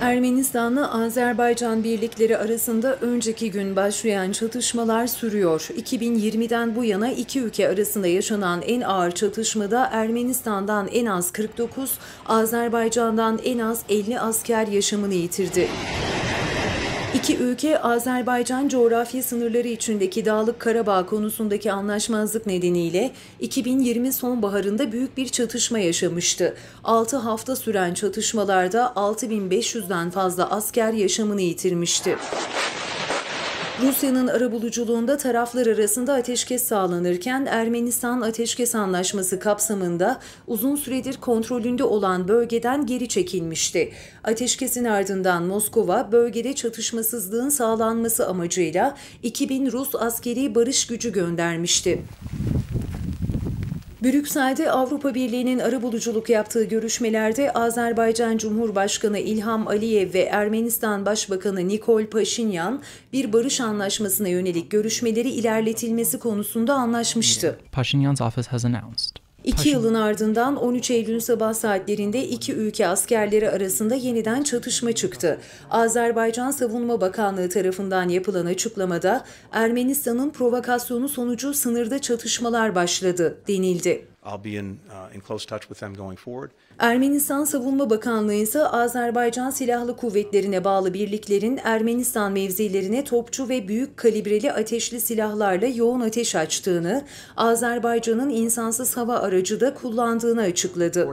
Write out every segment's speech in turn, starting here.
Ermenistan'la Azerbaycan birlikleri arasında önceki gün başlayan çatışmalar sürüyor. 2020'den bu yana iki ülke arasında yaşanan en ağır çatışmada Ermenistan'dan en az 49, Azerbaycan'dan en az 50 asker yaşamını yitirdi. İki ülke Azerbaycan coğrafi sınırları içindeki Dağlık Karabağ konusundaki anlaşmazlık nedeniyle 2020 sonbaharında büyük bir çatışma yaşamıştı. 6 hafta süren çatışmalarda 6500'den fazla asker yaşamını yitirmişti. Rusya'nın arabuluculuğunda taraflar arasında ateşkes sağlanırken Ermenistan Ateşkes Anlaşması kapsamında uzun süredir kontrolünde olan bölgeden geri çekilmişti. Ateşkesin ardından Moskova bölgede çatışmasızlığın sağlanması amacıyla 2000 Rus askeri barış gücü göndermişti. Brüksel'de Avrupa Birliği'nin arabuluculuk yaptığı görüşmelerde Azerbaycan Cumhurbaşkanı İlham Aliyev ve Ermenistan Başbakanı Nikol Paşinyan bir barış anlaşmasına yönelik görüşmeleri ilerletilmesi konusunda anlaşmıştı. Paşinyan's office has announced İki Taşın. yılın ardından 13 Eylül sabah saatlerinde iki ülke askerleri arasında yeniden çatışma çıktı. Azerbaycan Savunma Bakanlığı tarafından yapılan açıklamada Ermenistan'ın provokasyonu sonucu sınırda çatışmalar başladı denildi. Ermenistan Savunma Bakanlığı ise Azerbaycan Silahlı Kuvvetlerine bağlı birliklerin Ermenistan mevzilerine topçu ve büyük kalibreli ateşli silahlarla yoğun ateş açtığını, Azerbaycan'ın insansız hava aracı da kullandığını açıkladı.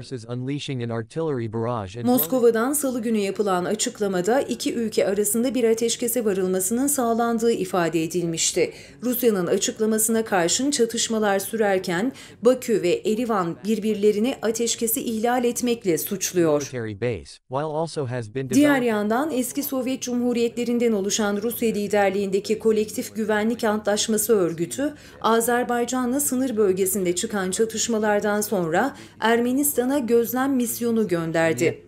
Moskova'dan salı günü yapılan açıklamada iki ülke arasında bir ateşkese varılmasının sağlandığı ifade edilmişti. Rusya'nın açıklamasına karşın çatışmalar sürerken Bakü ve Erivan birbirlerini ateşkesi ihlal etmekle suçluyor. Diğer yandan eski Sovyet Cumhuriyetlerinden oluşan Rusya liderliğindeki kolektif güvenlik antlaşması örgütü, Azerbaycan'la sınır bölgesinde çıkan çatışmalardan sonra Ermenistan'a gözlem misyonu gönderdi.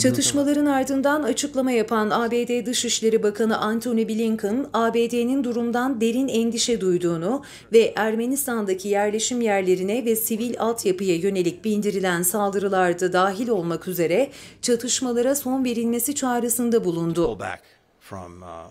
Çatışmaların ardından açıklama yapan ABD Dışişleri Bakanı Antony Blinken, ABD'nin durumdan derin endişe duyduğunu ve Ermenistan'daki yerleşim yerlerine ve sivil altyapıya yönelik bindirilen saldırılarda dahil olmak üzere çatışmalara son verilmesi çağrısında bulundu. Uh,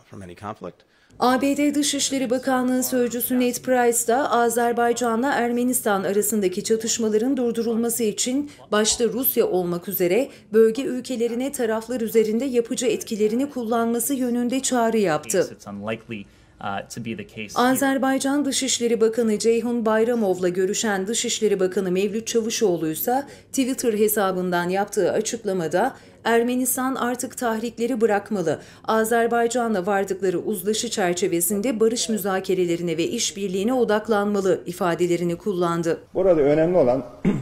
ABD Dışişleri Bakanlığı Sözcüsü Ned Price da Azerbaycan'la Ermenistan arasındaki çatışmaların durdurulması için başta Rusya olmak üzere bölge ülkelerine taraflar üzerinde yapıcı etkilerini kullanması yönünde çağrı yaptı. Uh, Azerbaycan Dışişleri Bakanı Ceyhun Bayramov'la görüşen Dışişleri Bakanı Mevlüt Çavuşoğlu ise Twitter hesabından yaptığı açıklamada Ermenistan artık tahrikleri bırakmalı. Azerbaycan'la vardıkları uzlaşı çerçevesinde barış müzakerelerine ve işbirliğine odaklanmalı ifadelerini kullandı. Burada önemli olan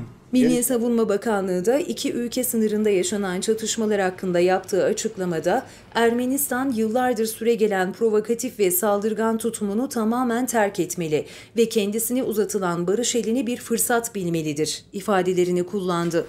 Milli Savunma Bakanlığı da iki ülke sınırında yaşanan çatışmalar hakkında yaptığı açıklamada Ermenistan yıllardır süregelen provokatif ve saldırgan tutumunu tamamen terk etmeli ve kendisine uzatılan barış elini bir fırsat bilmelidir ifadelerini kullandı.